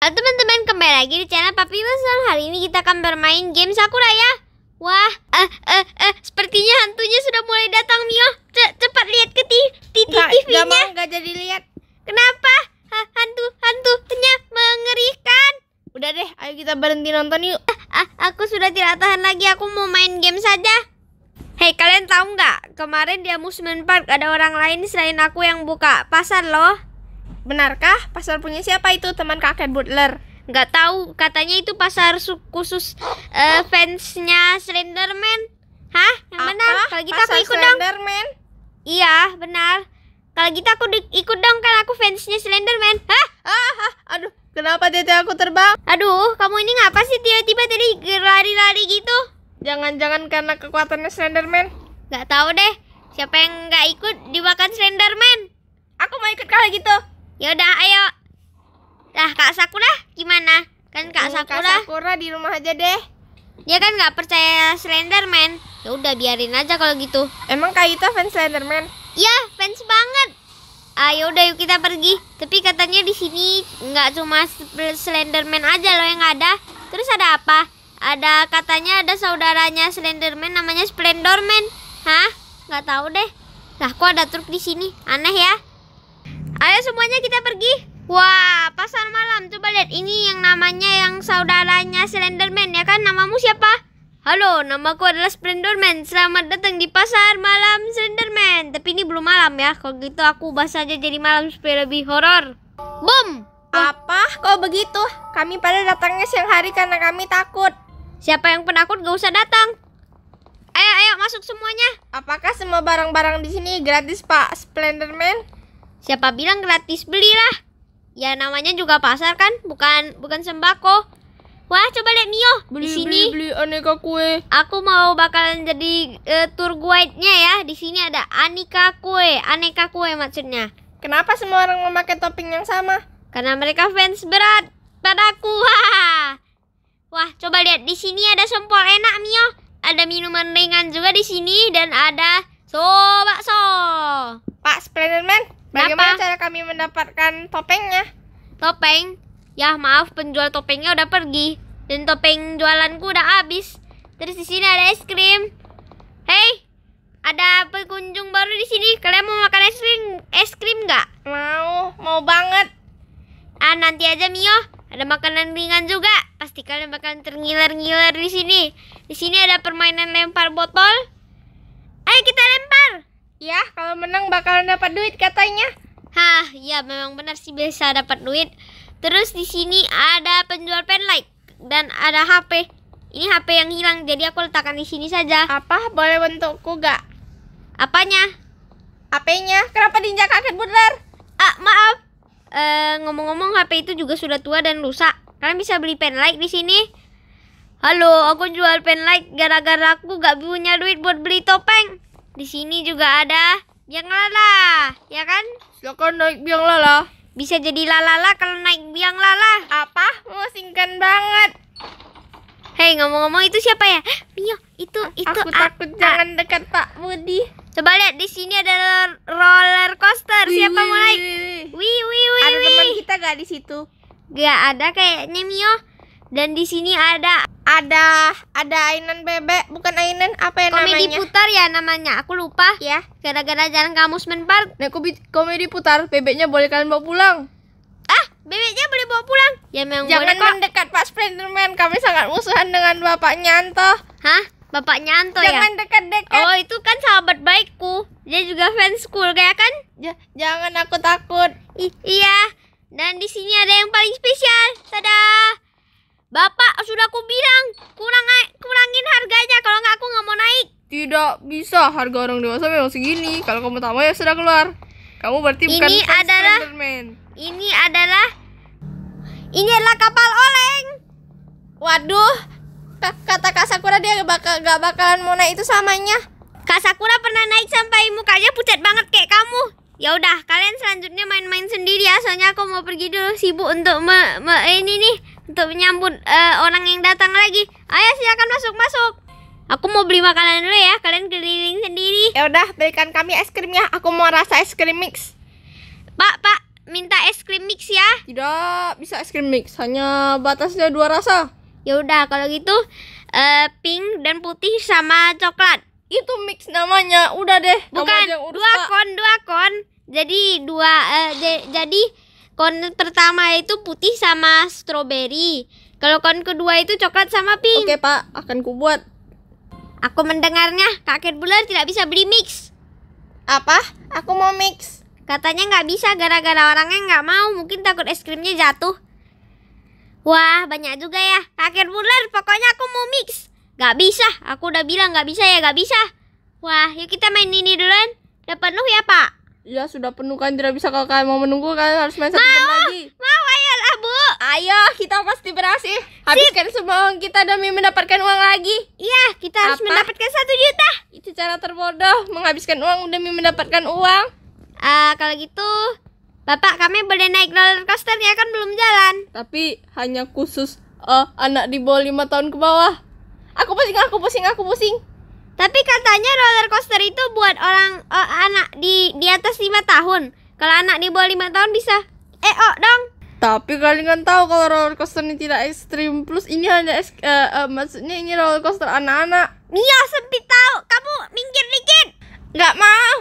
Halo teman-teman, kembali lagi di channel Papi Wilson Hari ini kita akan bermain game Sakura ya Wah, eh, uh, eh, sepertinya hantunya sudah mulai datang Mio oh. Ce Cepat lihat ke TV-nya Gak mau, gak jadi lihat Kenapa? Ha, hantu, hantunya mengerikan Udah deh, ayo kita berhenti nonton yuk ah, Aku sudah tidak tahan lagi, aku mau main game saja Hei, kalian tahu nggak? Kemarin di amusement park ada orang lain selain aku yang buka pasar loh Benarkah pasar punya siapa itu teman kakek Butler? Nggak tahu, katanya itu pasar khusus uh, fansnya Slenderman. Hah? Yang benar? Kalau gitu aku ikut Slenderman? dong. Iya, benar. Kalau gitu aku ikut dong kan aku fansnya Slenderman. Hah? Ah, ah, aduh, kenapa tete aku terbang? Aduh, kamu ini ngapa sih tiba-tiba tadi lari-lari gitu? Jangan-jangan karena kekuatannya Slenderman? Nggak tahu deh. Siapa yang nggak ikut dimakan Slenderman? Aku mau ikut kalau gitu. Yaudah ayo. Lah Kak Sakura gimana? Kan Kak eh, Sakura. Kak Sakura di rumah aja deh. Dia kan nggak percaya Slenderman. Ya udah biarin aja kalau gitu. Emang Kak Yuta fans Slenderman? Iya, fans banget. Ayo ah, udah yuk kita pergi. Tapi katanya di sini nggak cuma Slenderman aja loh yang ada. Terus ada apa? Ada katanya ada saudaranya Slenderman namanya Splendorman. Hah? Nggak tahu deh. Lah kok ada truk di sini? Aneh ya. Ayo semuanya kita pergi. Wah, pasar malam. Coba lihat ini yang namanya yang saudaranya Slenderman ya kan? Namamu siapa? Halo, namaku adalah Slenderman. Selamat datang di pasar malam Slenderman. Tapi ini belum malam ya. Kalau gitu aku ubah saja jadi malam supaya lebih horor. Boom! Apa? Kok begitu? Kami pada datangnya siang hari karena kami takut. Siapa yang penakut gak usah datang. Ayo, ayo masuk semuanya. Apakah semua barang-barang di sini gratis, Pak Slenderman? Siapa bilang gratis? Belilah. Ya namanya juga pasar kan, bukan bukan sembako. Wah, coba lihat Mio beli, di sini. Beli, beli aneka kue. Aku mau bakalan jadi uh, tour guide-nya ya. Di sini ada aneka kue, aneka kue maksudnya. Kenapa semua orang memakai topping yang sama? Karena mereka fans berat padaku. Wah. coba lihat di sini ada sempol enak Mio. Ada minuman ringan juga di sini dan ada sobakso. Pak Spiderman, Bagaimana Kenapa? cara kami mendapatkan topengnya? Topeng? Ya maaf penjual topengnya udah pergi dan topeng jualanku udah habis. Terus di sini ada es krim. Hei, ada pengunjung baru di sini. Kalian mau makan es krim? Es krim nggak? Mau, mau banget. Ah nanti aja Mio. Ada makanan ringan juga. Pasti kalian bakal terngiler-ngiler di sini. Di sini ada permainan lempar botol. Ayo kita lempar. Ya, kalau menang bakalan dapat duit katanya. Hah, ya memang benar sih bisa dapat duit. Terus di sini ada penjual penlight dan ada HP. Ini HP yang hilang, jadi aku letakkan di sini saja. Apa? Boleh bentukku gak? Apanya? HP-nya? Kenapa diinjak kaget benar? Ah, maaf. Eh, ngomong-ngomong HP itu juga sudah tua dan rusak. Kalian bisa beli penlight di sini. Halo, aku jual penlight gara-gara aku gak punya duit buat beli topeng. Di sini juga ada biang lala, ya kan? Silakan naik biang lala. Bisa jadi lalala kalau naik biang lala. Apa? Musingkan banget. Hei, ngomong-ngomong itu siapa ya? Mio, itu itu aku takut jangan dekat Pak Budi. Coba lihat di sini ada roller coaster. siapa mau naik? Wih, wih, wih. Ada teman kita gak di situ? Gak ada kayaknya Mio. Dan di sini ada ada ada Ainan bebek, bukan Ainan apa yang komedi namanya? Komedi putar ya namanya. Aku lupa. Ya. Gara-gara jalan kamu amusement park. Nah, komedi putar, bebeknya boleh kalian bawa pulang. Ah, bebeknya boleh bawa pulang. Ya memang Jangan boleh kok. mendekat Pak Spiderman. Kami sangat musuhan dengan bapaknya Anto. Hah? Bapaknya Anto Jangan ya? Jangan dekat-dekat. Oh, itu kan sahabat baikku. Dia juga fans school kayak kan? J jangan aku takut. I iya. Dan di sini ada yang paling spesial. Tadaa! Bapak sudah aku bilang kurang kurangin harganya kalau nggak aku nggak mau naik. Tidak bisa harga orang dewasa memang segini. Kalau kamu tahu ya sudah keluar. Kamu berarti ini bukan adalah, Spiderman. Ini adalah ini adalah kapal oleng. Waduh, kata Kak Sakura dia bakal gak bakalan mau naik itu samanya. Kak Sakura pernah naik sampai mukanya pucat banget kayak kamu. Ya udah, kalian selanjutnya main-main sendiri ya. Soalnya aku mau pergi dulu sibuk untuk me, me ini nih untuk menyambut uh, orang yang datang lagi. Ayo silakan masuk masuk. Aku mau beli makanan dulu ya. Kalian keliling sendiri. Ya udah, berikan kami es krimnya. Aku mau rasa es krim mix. Pak, Pak, minta es krim mix ya. Tidak, bisa es krim mix. Hanya batasnya dua rasa. Ya udah, kalau gitu uh, pink dan putih sama coklat. Itu mix namanya. Udah deh. Bukan, dua kon, dua kon. Jadi dua uh, jadi Kon pertama itu putih sama stroberi. Kalau kon kedua itu coklat sama pink. Oke, Pak, akan kubuat. Aku mendengarnya, kakek bulan tidak bisa beli mix. Apa? Aku mau mix. Katanya nggak bisa gara-gara orangnya nggak mau, mungkin takut es krimnya jatuh. Wah, banyak juga ya. Kakek bulan, pokoknya aku mau mix. Gak bisa, aku udah bilang gak bisa ya, gak bisa. Wah, yuk kita main ini duluan. Udah penuh ya, Pak? Ya sudah penuh kan tidak bisa kalau kalian mau menunggu kalian harus main satu mau, jam lagi. Mau lah bu. Ayo kita pasti berhasil. Habiskan Sip. semua uang kita demi mendapatkan uang lagi. Iya kita harus Apa? mendapatkan satu juta. Itu cara terbodoh menghabiskan uang demi mendapatkan uang. Uh, kalau gitu bapak kami boleh naik roller coaster ya kan belum jalan. Tapi hanya khusus uh, anak di bawah lima tahun ke bawah. Aku pusing aku pusing aku pusing. Tapi katanya roller coaster itu buat orang oh, anak di di atas 5 tahun. Kalau anak di bawah 5 tahun bisa. Eh, oh dong. Tapi kalian kan tahu kalau roller coaster ini tidak ekstrim plus ini hanya es, uh, uh, maksudnya ini roller coaster anak-anak. Iya, sempit tahu. Kamu minggir dikit. Gak mau.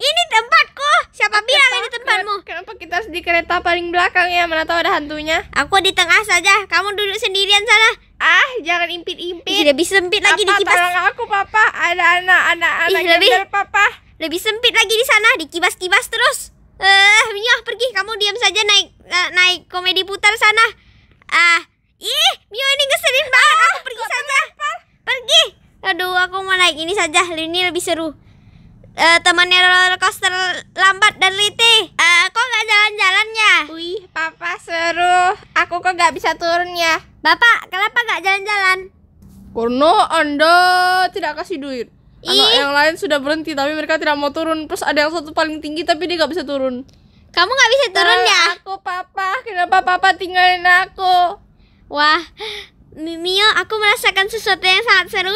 Ini tempatku. Siapa bilang ini tempatmu? Kenapa kita harus di kereta paling belakang ya? Mana tahu ada hantunya. Aku di tengah saja. Kamu duduk sendirian sana ah jangan impit impit lebih sempit papa, lagi di kipas tolong aku papa ada anak anak anak Ih, lebih papa lebih sempit lagi di sana di kipas-kipas terus eh uh, Mio pergi kamu diam saja naik uh, naik komedi putar sana ah uh, ih Mio ini ngeselin banget aku pergi saja pergi aduh aku mau naik ini saja ini lebih seru uh, temannya roller coaster lambat dan liti uh, eh, kok nggak jalan-jalannya wih papa seru aku kok nggak bisa turun ya Bapak, kenapa nggak jalan-jalan? Karena Anda tidak kasih duit. Anak yang lain sudah berhenti tapi mereka tidak mau turun. Terus ada yang satu paling tinggi tapi dia nggak bisa turun. Kamu nggak bisa turun nah, ya? Aku papa, kenapa papa tinggalin aku? Wah, Mio, aku merasakan sesuatu yang sangat seru.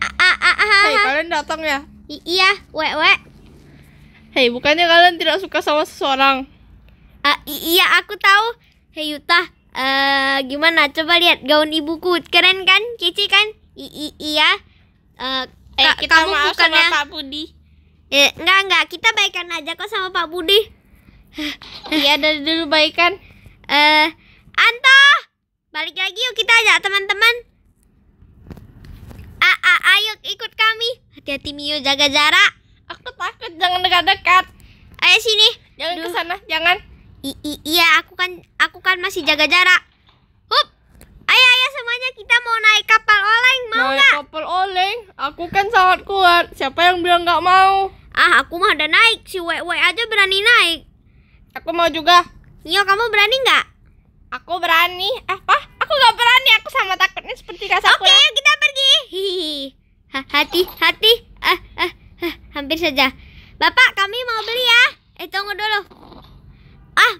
Hei, kalian datang ya? I iya, wek wek. Hei, bukannya kalian tidak suka sama seseorang? Uh, iya, aku tahu. Hei Yuta, Uh, gimana? Coba lihat gaun ibuku. Keren kan? Kici kan? I -i iya. Uh, eh, ka kita kamu maaf bukannya... sama Pak Budi. Eh, enggak, enggak. Kita baikan aja kok sama Pak Budi. iya, dari dulu baikan. Eh, uh, Anto! Balik lagi yuk kita ajak teman-teman. A -a ayo ikut kami. Hati-hati Mio jaga jarak. Aku takut jangan dekat-dekat. Ayo sini. Jangan ke sana, jangan. I, i iya, aku kan aku kan masih jaga jarak. Up Ayo ayo semuanya kita mau naik kapal oleng, mau Naik gak? kapal oleng? Aku kan sangat kuat. Siapa yang bilang nggak mau? Ah, aku mah ada naik. Si Wewe aja berani naik. Aku mau juga. Nio, kamu berani nggak? Aku berani. Eh Apa? Ah, aku nggak berani. Aku sama takutnya seperti kasar. Oke, okay, kita pergi. Hihihi. Hati, hati. Ah, ah, ah, hampir saja. Bapak, kami mau beli ya. Eh, tunggu dulu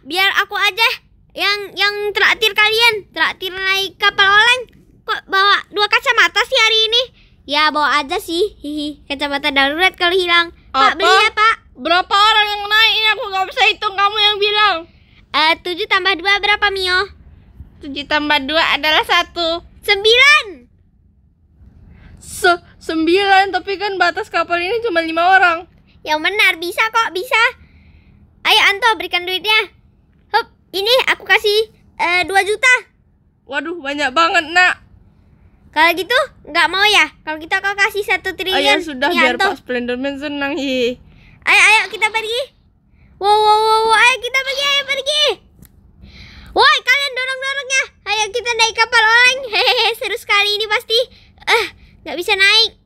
biar aku aja yang yang traktir kalian, traktir naik kapal oleng. Kok bawa dua kacamata sih hari ini? Ya bawa aja sih, hihi. Kacamata darurat kalau hilang. Apa? Pak beli ya Pak. Berapa orang yang naik? Ini aku nggak bisa hitung. Kamu yang bilang. Eh uh, tujuh tambah dua berapa Mio? Tujuh tambah dua adalah satu. Sembilan. Se sembilan, tapi kan batas kapal ini cuma lima orang. Yang benar bisa kok bisa. Ayo Anto berikan duitnya. Ini aku kasih uh, eh, 2 juta. Waduh, banyak banget, Nak. Kalau gitu nggak mau ya? Kalau kita kau kasih satu ah, ya triliun. Ayo sudah biar Pak Splenderman senang hi. Ayo ayo kita pergi. Wow wow wow, wow. ayo kita pergi ayo pergi. Woi kalian dorong dorongnya. Ayo kita naik kapal orang. Hehehe seru sekali ini pasti. Eh uh, nggak bisa naik.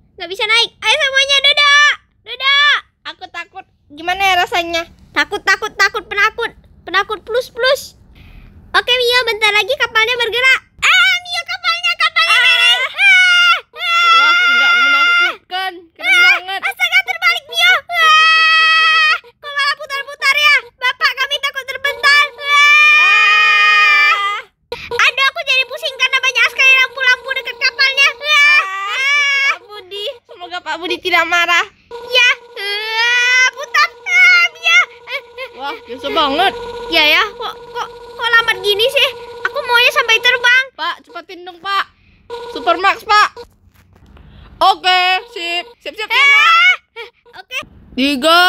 Pak Budi tidak marah. Ya, eh, putar. Eh, ya. Wah, biasa banget. Ya ya, kok kok kok lambat gini sih? Aku maunya sampai terbang. Pak, cepetin dong, Pak. Supermax, Pak. Oke, sip. Sip, sip. Eh, eh, Oke. Okay. Tiga,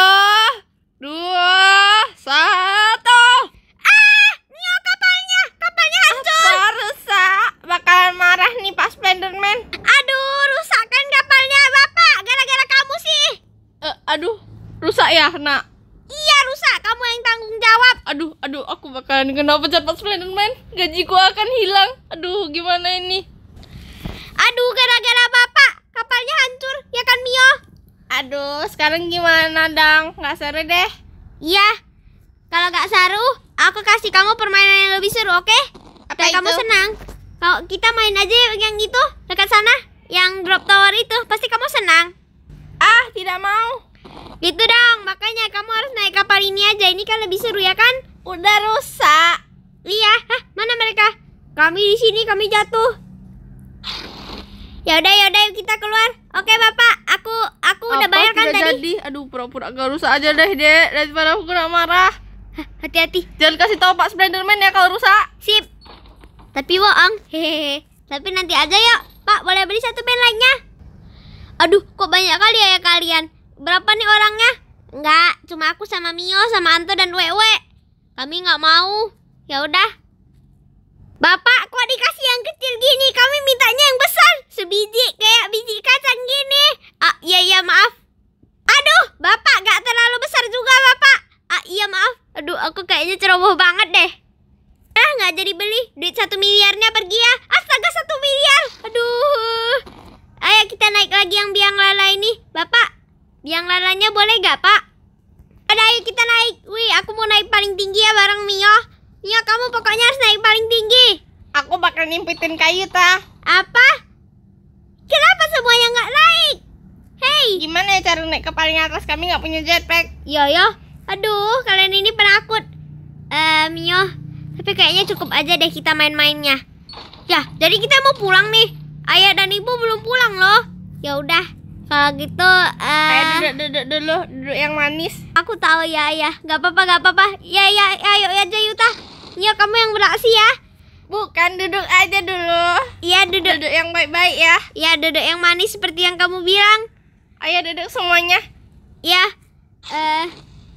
aku bakalan kena pecat pas man gaji gajiku akan hilang aduh gimana ini aduh gara-gara bapak kapalnya hancur ya kan Mio aduh sekarang gimana dong nggak seru deh iya kalau nggak seru aku kasih kamu permainan yang lebih seru oke okay? apa Biar kamu senang kalau kita main aja yang itu dekat sana yang drop tower itu pasti kamu senang ah tidak mau Gitu dong, makanya kamu harus naik kapal ini aja. Ini kan lebih seru ya kan? udah rusak. Iya, Hah, mana mereka? Kami di sini, kami jatuh. Ya udah, ya udah, kita keluar. Oke, Bapak, aku aku Apa udah bayar kan tadi. Jadi, aduh, pura-pura gak rusak aja deh, Dek. Daripada aku kena marah. Hati-hati. Jangan kasih tahu Pak Slenderman ya kalau rusak. Sip. Tapi bohong. Hehehe. Tapi nanti aja yuk. Pak, boleh beli satu band lainnya? Aduh, kok banyak kali ya, ya kalian? Berapa nih orangnya? Enggak, cuma aku sama Mio, sama Anto dan Wewe. Kami nggak mau. Ya udah. Bapak, kok dikasih yang kecil gini? Kami mintanya yang besar. Sebi makan kayu ta? Apa? Kenapa semuanya nggak naik? Hey, Gimana ya cara naik ke paling atas? Kami nggak punya jetpack. Yo yo. Aduh, kalian ini penakut. Eh, um, yo. Tapi kayaknya cukup aja deh kita main-mainnya. Ya, jadi kita mau pulang nih. Ayah dan ibu belum pulang loh. Ya udah, kalau gitu uh, eh, Ayo duduk, duduk dulu, duduk yang manis. Aku tahu ya, ya. Gak apa-apa, gak apa-apa. Ya, ya, ayo ya Jayuta. Nyo kamu yang beraksi ya. Bukan duduk aja dulu. Iya duduk. Duduk yang baik-baik ya. Iya duduk yang manis seperti yang kamu bilang. Ayo duduk semuanya. Iya. Eh, uh,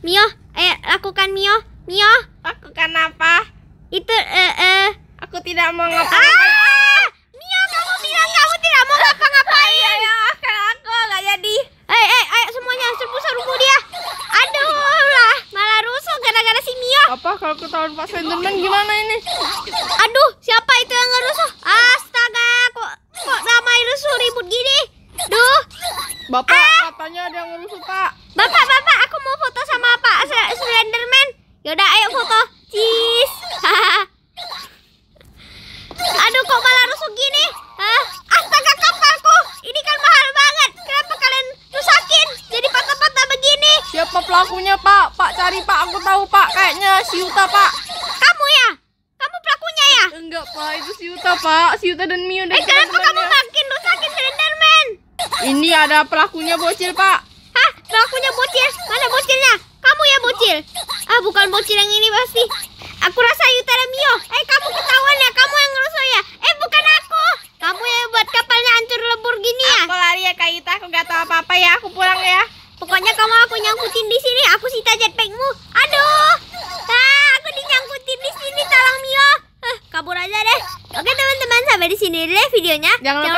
Mio, ayo lakukan Mio. Mio. Lakukan apa? Itu eh uh, uh, aku tidak mau ah! ngapa-ngapain. Ah! Mio, kamu bilang kamu tidak mau ngapa-ngapain. Ayo, akan ya, aku nggak jadi. Eh, eh, ayo semuanya serbu seru dia. Aduh, rusuh gara-gara si Mia. Apa kalau ketahuan Pak Slenderman gimana ini? Aduh, siapa itu yang rusuh? Astaga, kok kok ramai rusuh ribut gini? Duh. Bapak ah. katanya ada yang rusuh, Pak. Bapak, Bapak, aku mau foto sama Pak Slenderman. Yaudah, ayo foto. pak pak cari pak aku tahu pak kayaknya si Yuta pak kamu ya kamu pelakunya ya enggak pak itu si Yuta pak si Yuta dan Mio dan eh kenapa kamu makin rusakin Slenderman ini ada pelakunya bocil pak hah pelakunya bocil mana bocilnya kamu ya bocil ah bukan bocil yang ini pasti aku rasa Yuta dan Mio eh kamu ketahuan ya kamu yang ngerusuh ya eh bukan aku kamu yang buat kapalnya hancur lebur gini ya aku lari ya Kak Yuta aku gak tahu apa-apa ya aku pulang ya Pokoknya kamu aku nyangkutin di sini ya? Jangan, Jangan lupa,